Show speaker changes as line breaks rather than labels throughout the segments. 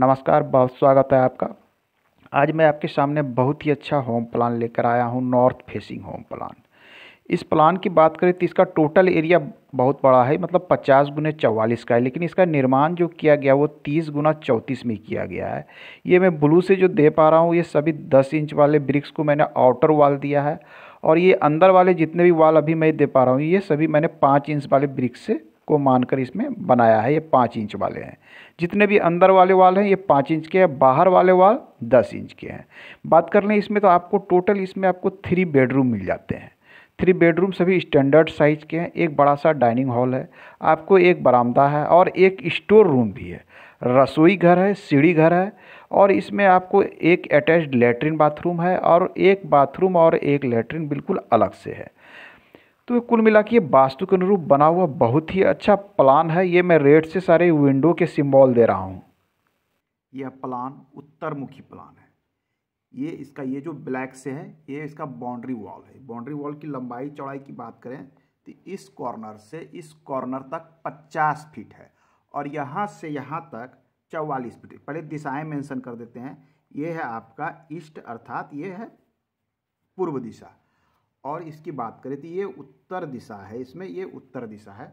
नमस्कार बहुत स्वागत है आपका आज मैं आपके सामने बहुत ही अच्छा होम प्लान लेकर आया हूँ नॉर्थ फेसिंग होम प्लान इस प्लान की बात करें तो इसका टोटल एरिया बहुत बड़ा है मतलब पचास गुने चवालीस का है लेकिन इसका निर्माण जो किया गया वो तीस गुना चौंतीस में किया गया है ये मैं ब्लू से जो दे पा रहा हूँ ये सभी दस इंच वाले ब्रिक्स को मैंने आउटर वाल दिया है और ये अंदर वाले जितने भी वाल अभी मैं दे पा रहा हूँ ये सभी मैंने पाँच इंच वाले ब्रिक्स से को मानकर इसमें बनाया है ये पाँच इंच वाले हैं जितने भी अंदर वाले वाल हैं ये पाँच इंच के हैं बाहर वाले वाल दस इंच के हैं बात कर लें इसमें तो आपको टोटल इसमें आपको थ्री बेडरूम मिल जाते हैं थ्री बेडरूम सभी स्टैंडर्ड साइज के हैं एक बड़ा सा डाइनिंग हॉल है आपको एक बरामदा है और एक स्टोर रूम भी है रसोई घर है सीढ़ी घर है और इसमें आपको एक अटैच्ड लेटरिन बाथरूम है और एक बाथरूम और एक लेटरिन बिल्कुल अलग से है तो कुल मिला के वास्तु के अनुरूप बना हुआ बहुत ही अच्छा प्लान है ये मैं रेड से सारे विंडो के सिम्बॉल दे रहा हूँ यह प्लान उत्तरमुखी प्लान है ये इसका ये जो ब्लैक से है ये इसका बाउंड्री वॉल है बाउंड्री वॉल की लंबाई चौड़ाई की बात करें तो इस कॉर्नर से इस कॉर्नर तक पचास फीट है और यहाँ से यहाँ तक चौवालीस फीट पहले दिशाएं मेंशन कर देते हैं ये है आपका ईस्ट अर्थात ये है पूर्व दिशा और इसकी बात करें तो ये उत्तर दिशा है इसमें ये उत्तर दिशा है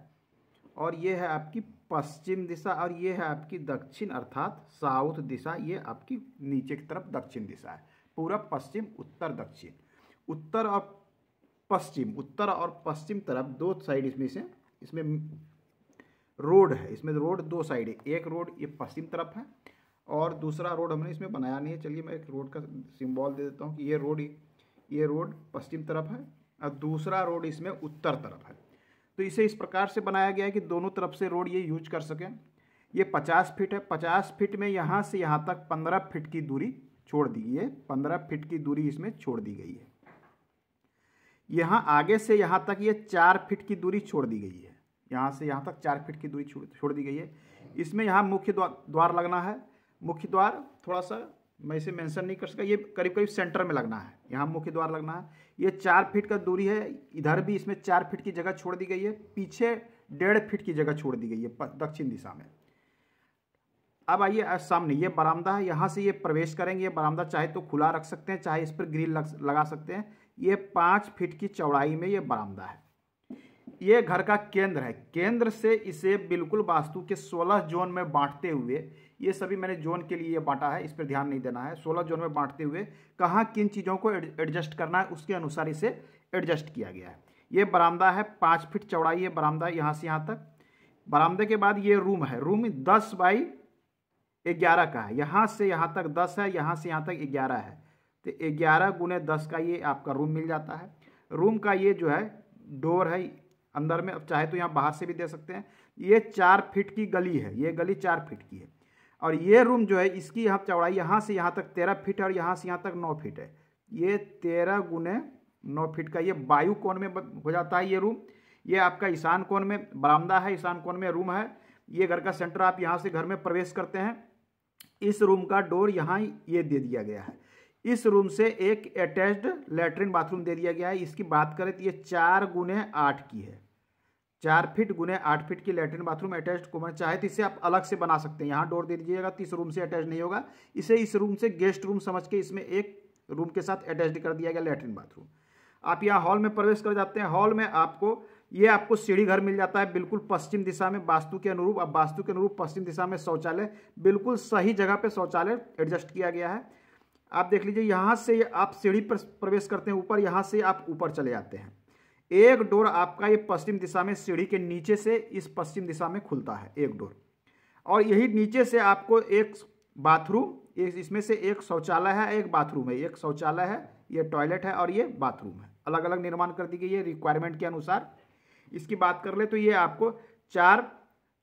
और ये है आपकी पश्चिम दिशा और ये है आपकी दक्षिण अर्थात साउथ दिशा ये आपकी नीचे की तरफ दक्षिण दिशा है पूरा पश्चिम उत्तर दक्षिण उत्तर और पश्चिम उत्तर और पश्चिम तरफ दो साइड इसमें से इसमें रोड है इसमें रोड दो साइड है एक रोड ये पश्चिम तरफ है और दूसरा रोड हमने इसमें बनाया नहीं है चलिए मैं एक रोड का सिंबल दे देता हूँ कि ये रोड ये रोड पश्चिम तरफ है और दूसरा रोड इसमें उत्तर तरफ है तो इसे इस प्रकार से बनाया गया है कि दोनों तरफ से रोड ये यूज कर सकें ये पचास फिट है पचास फिट में यहाँ से यहाँ तक पंद्रह फिट की दूरी छोड़ दी गई है पंद्रह फिट की दूरी इसमें छोड़ दी गई है यहाँ आगे से यहाँ तक ये चार फिट की दूरी छोड़ दी गई है यहाँ से यहाँ तक चार फिट की दूरी छोड़ दी गई है इसमें यहाँ मुख्य द्वार लगना है मुख्य द्वार थोड़ा सा मैं इसे मेंशन नहीं कर सका ये करीब करीब सेंटर में लगना है यहाँ मुख्य द्वार लगना है ये चार फीट का दूरी है इधर भी इसमें चार फीट की जगह छोड़ दी गई है पीछे डेढ़ फीट की जगह छोड़ दी गई है दक्षिण दिशा में अब आइए सामने ये बरामदा है यहाँ से ये प्रवेश करेंगे ये बरामदा चाहे तो खुला रख सकते हैं चाहे इस पर ग्रिल लग, लगा सकते हैं ये पाँच फिट की चौड़ाई में ये बरामदा है ये घर का केंद्र है केंद्र से इसे बिल्कुल वास्तु के 16 जोन में बांटते हुए ये सभी मैंने जोन के लिए बांटा है इस पर ध्यान नहीं देना है 16 जोन में बांटते हुए कहाँ किन चीज़ों को एडजस्ट करना है उसके अनुसार इसे एडजस्ट किया गया है ये बरामदा है पाँच फिट चौड़ाई है बरामदा यहाँ से यहाँ तक बरामदे के बाद ये रूम है रूम दस बाई ग्यारह का है यहाँ से यहाँ तक दस है यहाँ से यहाँ तक ग्यारह है तो ग्यारह गुने दस का ये आपका रूम मिल जाता है रूम का ये जो है डोर है अंदर में अब चाहे तो यहाँ बाहर से भी दे सकते हैं ये चार फिट की गली है ये गली चार फिट की है और ये रूम जो है इसकी यहाँ चौड़ाई यहाँ से यहाँ तक तेरह फिट है और यहाँ से यहाँ तक नौ फिट है ये तेरह गुने नौ फिट का ये वायु कोण में हो जाता है ये रूम ये आपका ईशान कोण में बरामदा है ईशान कोण में रूम है ये घर का सेंटर आप यहाँ से घर में प्रवेश करते हैं इस रूम का डोर यहाँ ये दे दिया गया है इस रूम से एक अटैच्ड लेटरिन बाथरूम दे दिया गया है इसकी बात करें तो ये चार गुने आठ की है चार फीट गुने आठ फीट की लेटरिन बाथरूम अटैच्ड कुमार चाहे तो इसे आप अलग से बना सकते हैं यहाँ डोर दे दीजिएगा तो इस रूम से अटैच नहीं होगा इसे इस रूम से गेस्ट रूम समझ के इसमें एक रूम के साथ अटैच कर दिया गया लेटरिन बाथरूम आप यहाँ हॉल में प्रवेश कर जाते हैं हॉल में आपको ये आपको सीढ़ी घर मिल जाता है बिल्कुल पश्चिम दिशा में वास्तु के अनुरूप अब वास्तु के अनुरूप पश्चिम दिशा में शौचालय बिल्कुल सही जगह पर शौचालय एडजस्ट किया गया है आप देख लीजिए यहाँ से आप सीढ़ी पर प्रवेश करते हैं ऊपर यहाँ से आप ऊपर चले जाते हैं एक डोर आपका ये पश्चिम दिशा में सीढ़ी के नीचे से इस पश्चिम दिशा में खुलता है एक डोर और यही नीचे से आपको एक बाथरूम इसमें से एक शौचालय है एक बाथरूम है एक शौचालय है ये टॉयलेट है और ये बाथरूम है अलग अलग निर्माण कर दी गई है रिक्वायरमेंट के अनुसार इसकी बात कर ले तो ये आपको चार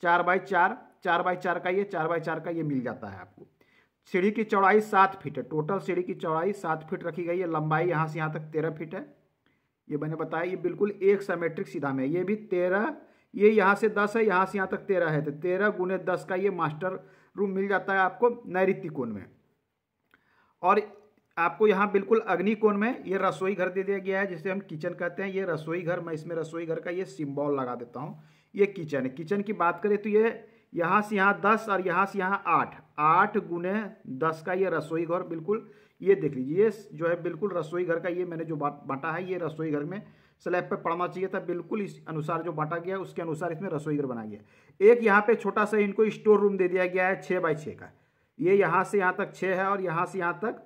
चार बाई चार चार बाई चार का ये चार बाई चार का ये मिल जाता है आपको सीढ़ी की चौड़ाई सात फीट है टोटल सीढ़ी की चौड़ाई सात फीट रखी गई है लंबाई यहाँ से यहाँ तक तेरह फीट है ये मैंने बताया ये बिल्कुल एक सेमेट्रिक सीधा में ये भी तेरह ये यहाँ से दस है यहाँ से यहाँ तक तेरह है तो तेरह गुने दस का ये मास्टर रूम मिल जाता है आपको नैरित्य कोण में और आपको यहाँ बिल्कुल अग्नि कोण में ये रसोई घर दे दिया गया है जिसे हम किचन कहते हैं ये रसोई घर मैं इसमें रसोई घर का ये सिम्बॉल लगा देता हूँ ये किचन है किचन की बात करें तो ये यहाँ से यहाँ दस और यहाँ से यहाँ आठ आठ गुने दस का ये रसोई घर बिल्कुल ये देख लीजिए ये जो है बिल्कुल रसोई घर का ये मैंने जो बांटा है ये रसोई घर में स्लैब पे पड़ना चाहिए था बिल्कुल इस अनुसार जो बांटा गया उसके अनुसार इसमें रसोई घर बनाया गया एक यहाँ पे छोटा सा इनको स्टोर रूम दे दिया गया है छः बाई छः का ये यहाँ से यहाँ तक छः है और यहाँ से यहाँ तक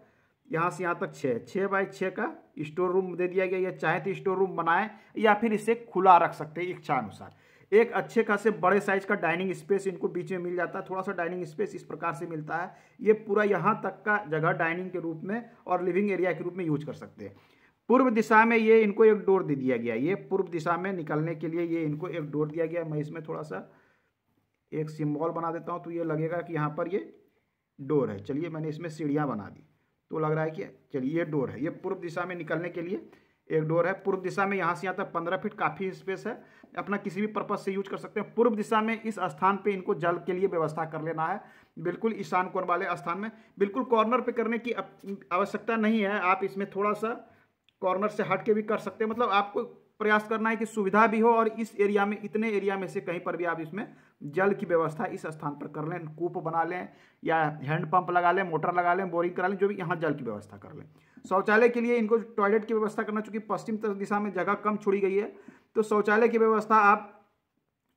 यहाँ से यहाँ तक छः छः बाई छः का स्टोर रूम दे दिया गया या चाहे तो स्टोर रूम बनाए या फिर इसे खुला रख सकते हैं इच्छा अनुसार एक अच्छे खासे बड़े साइज का डाइनिंग स्पेस इनको बीच में मिल जाता है थोड़ा सा डाइनिंग स्पेस इस प्रकार से मिलता है ये पूरा यहाँ तक का जगह डाइनिंग के रूप में और लिविंग एरिया के रूप में यूज कर सकते हैं पूर्व दिशा में ये इनको एक डोर दे दिया गया ये पूर्व दिशा में निकलने के लिए ये इनको एक डोर दिया गया मैं इसमें थोड़ा सा एक सिम्बॉल बना देता हूँ तो ये लगेगा कि यहाँ पर ये डोर है चलिए मैंने इसमें सीढ़ियाँ बना दी तो लग रहा है कि चलिए ये डोर है ये पूर्व दिशा में निकलने के लिए एक डोर है पूर्व दिशा में यहाँ से यहाँ तक पंद्रह फीट काफ़ी स्पेस है अपना किसी भी पर्पज़ से यूज कर सकते हैं पूर्व दिशा में इस स्थान पे इनको जल के लिए व्यवस्था कर लेना है बिल्कुल ईशान कोण वाले स्थान में बिल्कुल कॉर्नर पे करने की आवश्यकता नहीं है आप इसमें थोड़ा सा कॉर्नर से हट के भी कर सकते हैं मतलब आपको प्रयास करना है कि सुविधा भी हो और इस एरिया में इतने एरिया में से कहीं पर भी आप इसमें जल की व्यवस्था इस स्थान पर कर लें कूप बना लें या हैंड पंप लगा लें मोटर लगा लें बोरिंग करा लें जो भी यहाँ जल की व्यवस्था कर लें शौचालय के लिए इनको टॉयलेट की व्यवस्था करना चूंकि पश्चिम दिशा में जगह कम छोड़ी गई है तो शौचालय की व्यवस्था आप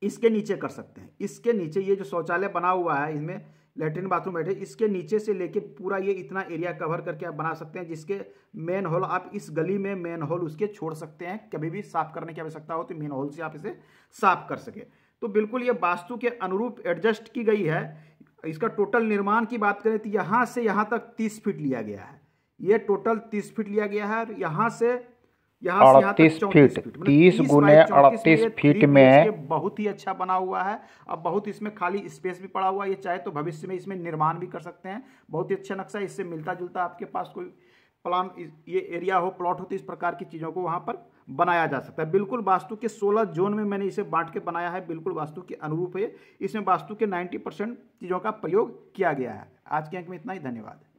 इसके नीचे कर सकते हैं इसके नीचे ये जो शौचालय बना हुआ है इसमें लेटरिन बाथरूम बैठे इसके नीचे से लेके पूरा ये इतना एरिया कवर करके आप बना सकते हैं जिसके मेन हॉल आप इस गली में मेन हॉल उसके छोड़ सकते हैं कभी भी साफ करने की आवश्यकता हो तो मेन हॉल से आप इसे साफ कर सके तो बिल्कुल ये वास्तु के अनुरूप एडजस्ट की गई है इसका टोटल निर्माण की बात करें तो यहाँ से यहाँ तक तीस फीट लिया गया है ये टोटल तीस फीट लिया गया है यहाँ से अड़तीस फीट मतलब तीस गुने अड़तीस फीट में बहुत ही अच्छा बना हुआ है अब बहुत इसमें खाली स्पेस भी पड़ा हुआ है ये चाहे तो भविष्य में इसमें निर्माण भी कर सकते हैं बहुत ही अच्छा नक्शा इससे मिलता जुलता आपके पास कोई प्लान ये एरिया हो प्लॉट हो तो इस प्रकार की चीज़ों को वहाँ पर बनाया जा सकता है बिल्कुल वास्तु के सोलह जोन में मैंने इसे बांट के बनाया है बिल्कुल वास्तु के अनुरूप है इसमें वास्तु के नाइन्टी परसेंट चीज़ों का प्रयोग किया गया है आज के अंक में इतना ही धन्यवाद